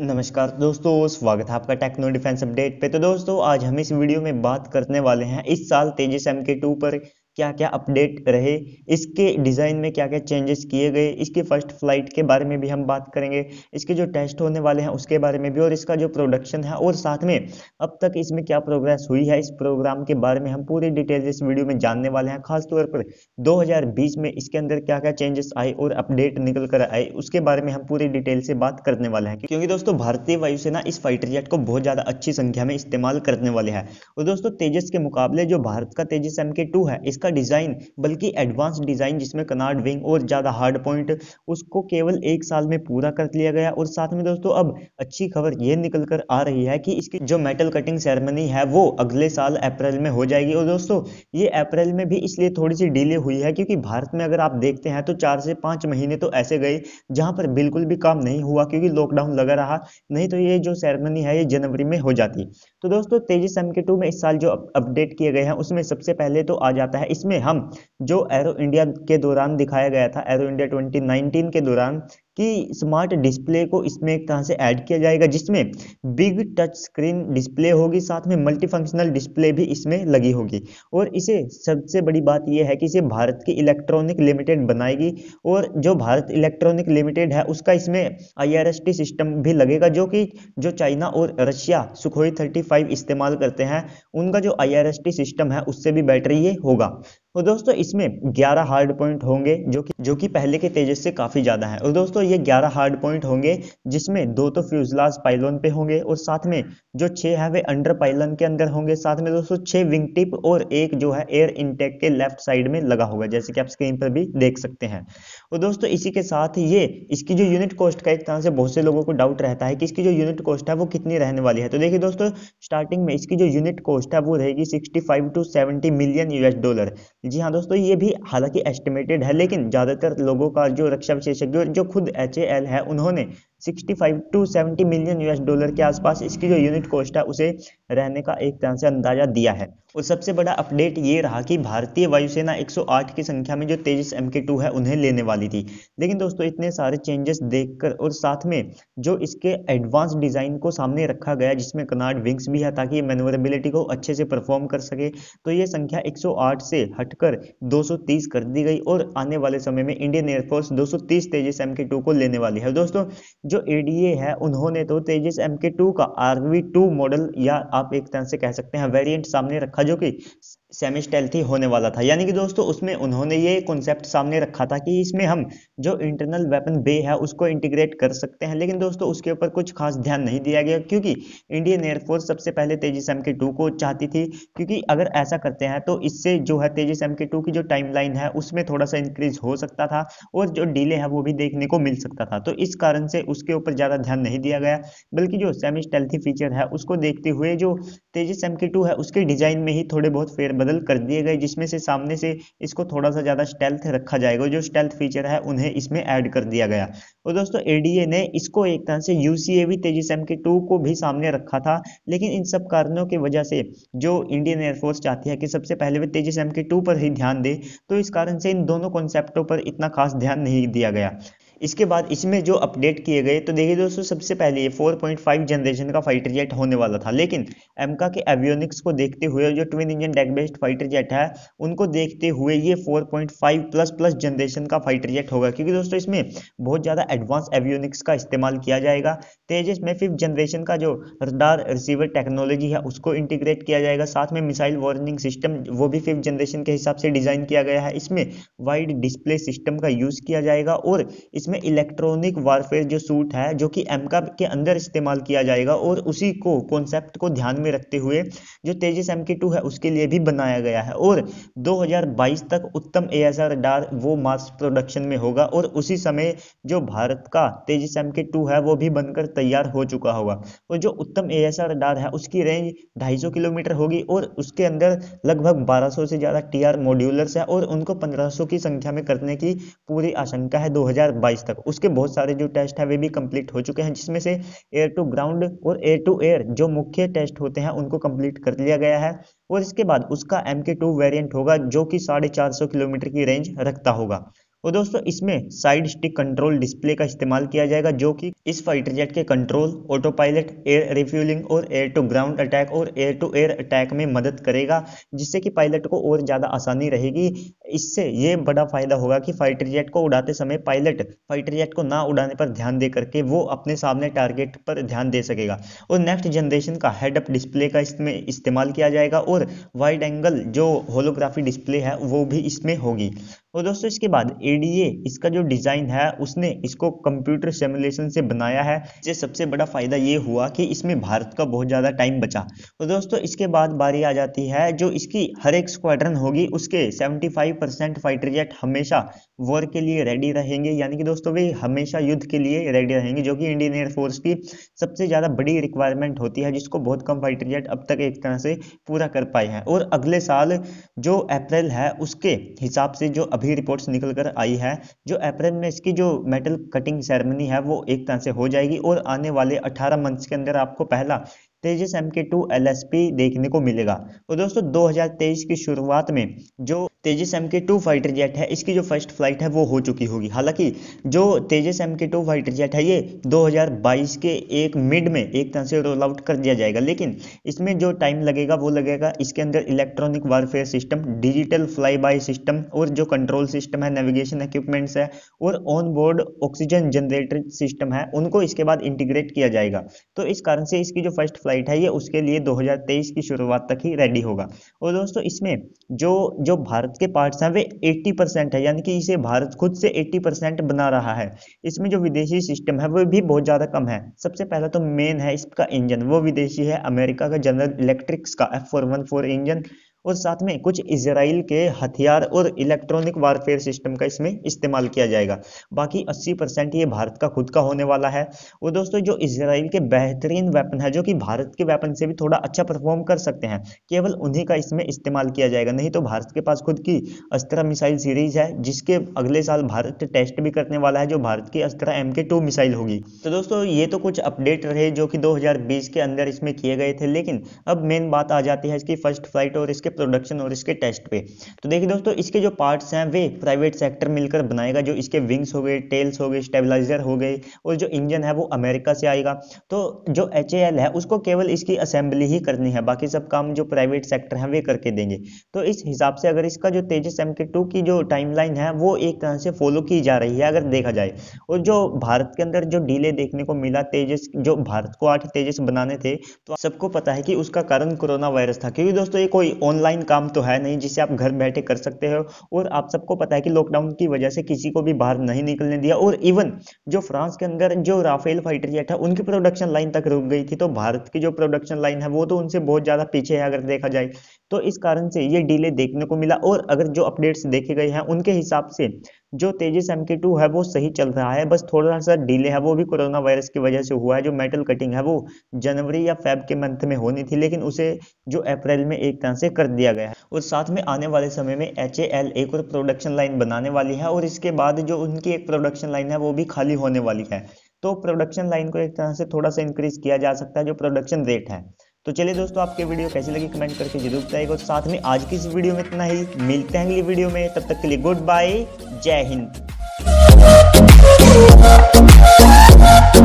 नमस्कार दोस्तों स्वागत है आपका टेक्नो डिफेंस अपडेट पे तो दोस्तों आज हम इस वीडियो में बात करने वाले हैं इस साल तेजस एम के टू पर क्या क्या अपडेट रहे इसके डिज़ाइन में क्या क्या चेंजेस किए गए इसके फर्स्ट फ्लाइट के बारे में भी हम बात करेंगे इसके जो टेस्ट होने वाले हैं उसके बारे में भी और इसका जो प्रोडक्शन है और साथ में अब तक इसमें क्या प्रोग्रेस हुई है इस प्रोग्राम के बारे में हम पूरी डिटेल्स इस वीडियो में जानने वाले हैं खासतौर पर दो में इसके अंदर क्या क्या चेंजेस आए और अपडेट निकल कर आए उसके बारे में हम पूरी डिटेल से बात करने वाले हैं क्योंकि दोस्तों भारतीय वायुसेना इस फाइटर जेट को बहुत ज़्यादा अच्छी संख्या में इस्तेमाल करने वाले हैं और दोस्तों तेजस के मुकाबले जो भारत का तेजस एम है इसका उसका डिज़ाइन बल्कि एडवांस डिज़ाइन जिसमें कनाड विंग और ज़्यादा हार्ड पॉइंट उसको केवल एक साल में पूरा कर लिया गया और साथ में दोस्तों अब अच्छी खबर ये निकल कर आ रही है कि इसकी जो मेटल कटिंग सेरेमनी है वो अगले साल अप्रैल में हो जाएगी और दोस्तों ये अप्रैल में भी इसलिए थोड़ी सी डिले हुई है क्योंकि भारत में अगर आप देखते हैं तो चार से पाँच महीने तो ऐसे गए जहाँ पर बिल्कुल भी काम नहीं हुआ क्योंकि लॉकडाउन लगा रहा नहीं तो ये जो सेरेमनी है ये जनवरी में हो जाती तो दोस्तों तेजस एम के टू में इस साल जो अपडेट किए गए हैं उसमें सबसे पहले तो आ जाता है इसमें हम जो एरो इंडिया के दौरान दिखाया गया था एरो इंडिया 2019 के दौरान कि स्मार्ट डिस्प्ले को इसमें एक तरह से ऐड किया जाएगा जिसमें बिग टच स्क्रीन डिस्प्ले होगी साथ में मल्टी फंक्शनल डिस्प्ले भी इसमें लगी होगी और इसे सबसे बड़ी बात यह है कि इसे भारत की इलेक्ट्रॉनिक लिमिटेड बनाएगी और जो भारत इलेक्ट्रॉनिक लिमिटेड है उसका इसमें आई सिस्टम भी लगेगा जो कि जो चाइना और रशिया सुखोई थर्टी इस्तेमाल करते हैं उनका जो आई सिस्टम है उससे भी बेटर ये होगा और तो दोस्तों इसमें 11 हार्ड पॉइंट होंगे जो कि जो कि पहले के तेजस से काफ़ी ज़्यादा है और तो दोस्तों ये 11 हार्ड पॉइंट होंगे जिसमें दो तो फ्यूजलाज पाइलोन पे होंगे और साथ में जो छह है वे अंडर पाइलन के अंदर होंगे साथ में दोस्तों छह विंग टिप और एक जो है एयर इंटेक के लेफ्ट साइड में लगा होगा जैसे कि आप स्क्रीन पर भी देख सकते हैं और तो दोस्तों इसी के साथ ये इसकी जो यूनिट कॉस्ट का एक तरह से बहुत से लोगों को डाउट रहता है कि इसकी जो यूनिट कॉस्ट है वो कितनी रहने वाली है तो देखिए दोस्तों स्टार्टिंग में इसकी जो यूनिट कॉस्ट है वो रहेगी sixty five to seventy million US dollar जी हाँ दोस्तों ये भी हालांकि एस्टिमेटेड है लेकिन ज़्यादातर लोगों का जो रक्षा विशेषज्ञ जो खुद एच है उन्होंने 65 टू 70 मिलियन यूएस डॉलर के आसपास इसकी जो यूनिट कॉस्ट है उसे रहने का एक तरह से अंदाजा दिया है और सबसे बड़ा अपडेट ये रहा कि भारतीय वायुसेना 108 की संख्या में जो तेजस एम के है उन्हें लेने वाली थी लेकिन दोस्तों इतने सारे चेंजेस देखकर और साथ में जो इसके एडवांस डिज़ाइन को सामने रखा गया जिसमें कनाड विंग्स भी है ताकि मेनोरेबिलिटी को अच्छे से परफॉर्म कर सके तो ये संख्या एक से हटकर दो कर दी गई और आने वाले समय में इंडियन एयरफोर्स 230 तेजस एम को लेने वाली है दोस्तों जो एडीए है उन्होंने तो तेजस एम के टू का आरवी टू मॉडल या आप एक तरह से कह सकते हैं वेरिएंट सामने रखा जो कि सेमिस्टेल्थी होने वाला था यानी कि दोस्तों उसमें उन्होंने ये कॉन्सेप्ट सामने रखा था कि इसमें हम जो इंटरनल वेपन बे है उसको इंटीग्रेट कर सकते हैं लेकिन दोस्तों उसके ऊपर कुछ खास ध्यान नहीं दिया गया क्योंकि इंडियन एयरफोर्स सबसे पहले तेजी सेम के टू को चाहती थी क्योंकि अगर ऐसा करते हैं तो इससे जो है तेजी सेम के टू की जो टाइम लाइन है उसमें थोड़ा सा इंक्रीज हो सकता था और जो डीले है वो भी देखने को मिल सकता था तो इस कारण से उसके ऊपर ज़्यादा ध्यान नहीं दिया गया बल्कि जो सेमिस्टेल्थी फीचर है उसको देखते हुए जो तेजी सेम के टू है उसके डिजाइन में ही थोड़े बहुत फेरबदल बदल कर दिए गए जिसमें से सामने से इसको थोड़ा सा ज़्यादा स्टेल्थ रखा जाएगा जो स्टेल्थ फीचर है उन्हें इसमें ऐड कर दिया गया और तो दोस्तों एडीए ने इसको एक तरह से यू भी तेजिस एम के टू को भी सामने रखा था लेकिन इन सब कारणों की वजह से जो इंडियन एयरफोर्स चाहती है कि सबसे पहले वे तेजिस एम के टू पर ही ध्यान दे तो इस कारण से इन दोनों कॉन्सेप्टों पर इतना खास ध्यान नहीं दिया गया इसके बाद इसमें जो अपडेट किए गए तो देखिए दोस्तों सबसे पहले ये 4.5 जनरेशन का फाइटर जेट होने वाला था लेकिन एमका के एवियोनिक्स को देखते हुए जो twin engine deck based fighter jet है उनको देखते हुए ये 4.5 प्लस प्लस जनरेशन का फाइटर जेट होगा क्योंकि दोस्तों इसमें बहुत ज़्यादा एडवांस एवियोनिक्स का इस्तेमाल किया जाएगा तेजस में फिफ्थ जनरेशन का जो रडार रिसीवर टेक्नोलॉजी है उसको इंटीग्रेट किया जाएगा साथ में मिसाइल वार्निंग सिस्टम वो भी फिफ्थ जनरेशन के हिसाब से डिज़ाइन किया गया है इसमें वाइड डिस्प्ले सिस्टम का यूज़ किया जाएगा और इसमें इसमें इलेक्ट्रॉनिक वारफेयर जो सूट है जो कि एम के अंदर इस्तेमाल किया जाएगा और उसी को कॉन्सेप्ट को ध्यान में रखते हुए जो तेजस एम टू है उसके लिए भी बनाया गया है और 2022 तक उत्तम ए एस वो मास प्रोडक्शन में होगा और उसी समय जो भारत का तेजस एम टू है वो भी बनकर तैयार हो चुका होगा और जो उत्तम ए एस है उसकी रेंज ढाई किलोमीटर होगी और उसके अंदर लगभग बारह से ज़्यादा टी आर मॉड्यूलर्स है और उनको पंद्रह की संख्या में करने की पूरी आशंका है दो बाईस तक उसके बहुत सारे जो टेस्ट है वे भी कंप्लीट हो चुके हैं जिसमें से एयर टू ग्राउंड और एयर टू एयर जो मुख्य टेस्ट होते हैं उनको कंप्लीट कर लिया गया है और इसके बाद उसका एम के टू वेरियंट होगा जो कि साढ़े चार सौ किलोमीटर की रेंज रखता होगा और दोस्तों इसमें साइड स्टिक कंट्रोल डिस्प्ले का इस्तेमाल किया जाएगा जो कि इस फाइटर जेट के control auto pilot air refueling और एयर टू ग्राउंड अटैक और एयर टू एयर अटैक में मदद करेगा जिससे कि पायलट को और ज़्यादा आसानी रहेगी इससे ये बड़ा फायदा होगा कि फाइटर जेट को उड़ाते समय पायलट फाइटर जेट को ना उड़ाने पर ध्यान दे करके वो अपने सामने टारगेट पर ध्यान दे सकेगा और नेक्स्ट जनरेशन का हेड अप डिस्प्ले का इसमें इस्तेमाल किया जाएगा और वाइड एंगल जो होलोग्राफी डिस्प्ले है वो भी इसमें होगी और तो दोस्तों इसके बाद एडीए इसका जो डिज़ाइन है उसने इसको कंप्यूटर सिमुलेशन से बनाया है जिससे सबसे बड़ा फ़ायदा ये हुआ कि इसमें भारत का बहुत ज़्यादा टाइम बचा और तो दोस्तों इसके बाद बारी आ जाती है जो इसकी हर एक स्क्वाड्रन होगी उसके 75 परसेंट फाइटर जेट हमेशा वॉर के लिए रेडी रहेंगे यानी कि दोस्तों वे हमेशा युद्ध के लिए रेडी रहेंगे जो कि इंडियन एयरफोर्स की सबसे ज़्यादा बड़ी रिक्वायरमेंट होती है जिसको बहुत कम फाइटर जेट अब तक एक तरह से पूरा कर पाए हैं और अगले साल जो अप्रैल है उसके हिसाब से जो अब अभी रिपोर्ट्स निकल कर आई है जो अप्रैल में इसकी जो मेटल कटिंग सेरेमनी है वो एक तरह से हो जाएगी और आने वाले 18 मंथ्स के अंदर आपको पहला Tejas M K two L देखने को मिलेगा और तो दोस्तों 2023 की शुरुआत में जो Tejas M K two fighter jet है इसकी जो फर्स्ट फ्लाइट है वो हो चुकी होगी हालांकि जो Tejas M K two fighter jet है ये 2022 के एक मिड में एक तरह से रोल आउट कर दिया जाएगा लेकिन इसमें जो टाइम लगेगा वो लगेगा इसके अंदर electronic warfare system digital fly by system और जो कंट्रोल सिस्टम है नेविगेशन इक्विपमेंट्स है और on board oxygen generator system है उनको इसके बाद इंटीग्रेट किया जाएगा तो इस कारण से इसकी जो फर्स्ट फ्लाइट साइट है ये उसके लिए 2023 की शुरुआत तक ही रेडी होगा और दोस्तों इसमें जो जो भारत के पार्ट्स हैं वे 80 परसेंट है यानी कि इसे भारत खुद से 80 परसेंट बना रहा है इसमें जो विदेशी सिस्टम है वो भी बहुत ज़्यादा कम है सबसे पहला तो मेन है इसका इंजन वो विदेशी है अमेरिका का जनरल इलेक्ट्रिक्स का एफ इंजन और साथ में कुछ इसराइल के हथियार और इलेक्ट्रॉनिक वारफेयर सिस्टम का इसमें इस्तेमाल किया जाएगा बाकी 80 परसेंट ये भारत का खुद का होने वाला है और दोस्तों जो इसराइल के बेहतरीन वेपन है जो कि भारत के वेपन से भी थोड़ा अच्छा परफॉर्म कर सकते हैं केवल उन्हीं का इसमें इस्तेमाल किया जाएगा नहीं तो भारत के पास खुद की अस्त्र मिसाइल सीरीज है जिसके अगले साल भारत टेस्ट भी करने वाला है जो भारत की अस्त्र एम के टू मिसाइल होगी तो दोस्तों ये तो कुछ अपडेट रहे जो कि दो के अंदर इसमें किए गए थे लेकिन अब मेन बात आ जाती है इसकी फर्स्ट फ्लाइट और इसके प्रोडक्शन और इसके टेस्ट पे तो देखिए दोस्तों इसके जो पार्ट्स हैं वे प्राइवेट सेक्टर मिलकर बनाएगा जो इसके विंग्स हो गए टेल्स हो गए स्टेबलाइजर हो गए और जो इंजन है वो अमेरिका से आएगा तो जो एच है उसको केवल इसकी असेंबली ही करनी है बाकी सब काम जो प्राइवेट सेक्टर है वे करके देंगे तो इस हिसाब से अगर इसका जो तेजस एम की जो टाइम है वो एक तरह से फॉलो की जा रही है अगर देखा जाए और जो भारत के अंदर जो डीले देखने को मिला तेजस जो भारत को आठ तेजस बनाने थे तो सबको पता है कि उसका कारण कोरोना वायरस था क्योंकि दोस्तों ये कोई ऑनलाइन ऑनलाइन काम तो है नहीं जिसे आप घर बैठे कर सकते हो और आप सबको पता है कि लॉकडाउन की वजह से किसी को भी बाहर नहीं निकलने दिया और इवन जो फ्रांस के अंदर जो राफेल फाइटर जेट है उनकी प्रोडक्शन लाइन तक रुक गई थी तो भारत की जो प्रोडक्शन लाइन है वो तो उनसे बहुत ज़्यादा पीछे है अगर देखा जाए तो इस कारण से ये डिले देखने को मिला और अगर जो अपडेट्स देखे गए हैं उनके हिसाब से जो तेजिस एम के टू है वो सही चल रहा है बस थोड़ा सा डिले है वो भी कोरोना वायरस की वजह से हुआ है जो मेटल कटिंग है वो जनवरी या फेब के मंथ में होनी थी लेकिन उसे जो अप्रैल में एक तरह से कर दिया गया है और साथ में आने वाले समय में एच एक और प्रोडक्शन लाइन बनाने वाली है और इसके बाद जो उनकी एक प्रोडक्शन लाइन है वो भी खाली होने वाली है तो प्रोडक्शन लाइन को एक तरह से थोड़ा सा इंक्रीज किया जा सकता है जो प्रोडक्शन रेट है तो चलिए दोस्तों आपके वीडियो कैसी लगी कमेंट करके जरूर बताएगा साथ में आज की इस वीडियो में इतना ही मिलते हैं अगली वीडियो में तब तक के लिए गुड बाय जय हिंद